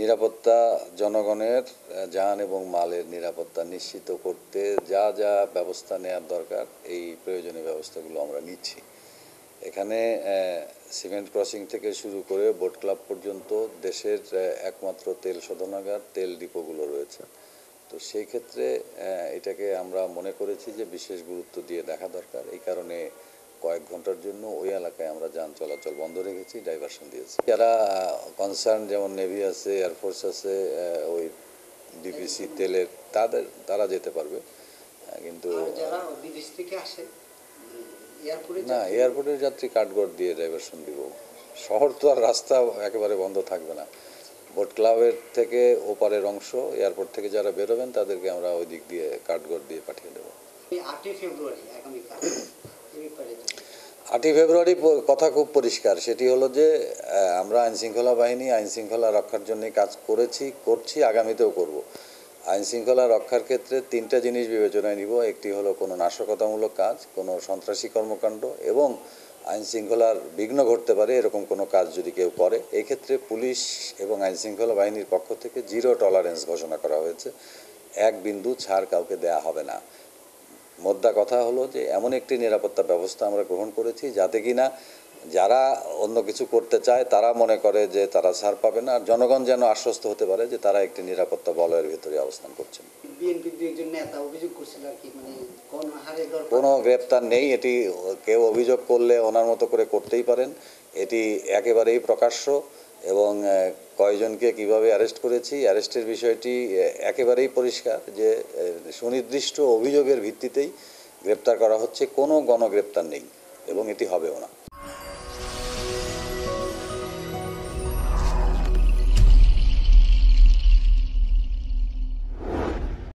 নিরাপত্তা জনগণের যান এবং মালের নিরাপত্তা নিশ্চিত করতে যা যা ব্যবস্থা নেওয়ার দরকার এই প্রয়োজনীয় ব্যবস্থাগুলো আমরা নিচ্ছি এখানে সিমেন্ট ক্রসিং থেকে শুরু করে বোট ক্লাব পর্যন্ত দেশের একমাত্র তেল শোধনাগার তেল ডিপোগুলো রয়েছে তো সেই ক্ষেত্রে এটাকে আমরা মনে করেছি যে বিশেষ গুরুত্ব দিয়ে দেখা দরকার এই কারণে কয়েক ঘন্টার জন্য ওই এলাকায় আমরা যান চলাচল বন্ধ রেখেছি ডাইভারশন দিয়েছি যারা কনসার্ন যেমন নেভি আছে এয়ারফোর্স আছে ওই ডিপিসি তেলের তাদের তারা যেতে পারবে কিন্তু না এয়ারপোর্টের যাত্রী কাঠগড় দিয়ে ডাইভারশন দিব শহর তো আর রাস্তা একেবারে বন্ধ থাকবে না বোট ক্লাবের থেকে ওপারের অংশ এয়ারপোর্ট থেকে যারা বেরোবেন তাদেরকে আমরা ওই দিক দিয়ে কাঠগড় দিয়ে পাঠিয়ে দেবো আটই ফেব্রুয়ারি আগামীকাল আটই ফেব্রুয়ারি কথা খুব পরিষ্কার সেটি হলো যে আমরা আইনশৃঙ্খলা বাহিনী আইনশৃঙ্খলা রক্ষার জন্য কাজ করেছি করছি আগামীতেও করব। আইনশৃঙ্খলা রক্ষার ক্ষেত্রে তিনটা জিনিস বিবেচনায় নিব একটি হলো কোনো নাশকতামূলক কাজ কোনো সন্ত্রাসী কর্মকাণ্ড এবং আইনশৃঙ্খলার বিঘ্ন ঘটতে পারে এরকম কোনো কাজ যদি কেউ করে এক্ষেত্রে পুলিশ এবং আইনশৃঙ্খলা বাহিনীর পক্ষ থেকে জিরো টলারেন্স ঘোষণা করা হয়েছে এক বিন্দু ছাড় কাউকে দেয়া হবে না মোদ্দা কথা হলো যে এমন একটি নিরাপত্তা ব্যবস্থা আমরা গ্রহণ করেছি যাতে কি না যারা অন্য কিছু করতে চায় তারা মনে করে যে তারা ছাড় পাবে না আর জনগণ যেন আশ্বস্ত হতে পারে যে তারা একটি নিরাপত্তা বলয়ের ভিতরে অবস্থান করছেন মানে কোনো গ্রেপ্তার নেই এটি কেউ অভিযোগ করলে ওনার মতো করে করতেই পারেন এটি একেবারেই প্রকাশ্য এবং কয়জনকে কিভাবে অ্যারেস্ট করেছি অ্যারেস্টের বিষয়টি একেবারেই পরিষ্কার যে সুনির্দিষ্ট অভিযোগের ভিত্তিতেই গ্রেপ্তার করা হচ্ছে কোনো গণগ্রেপ্তার নেই এবং এটি হবেও না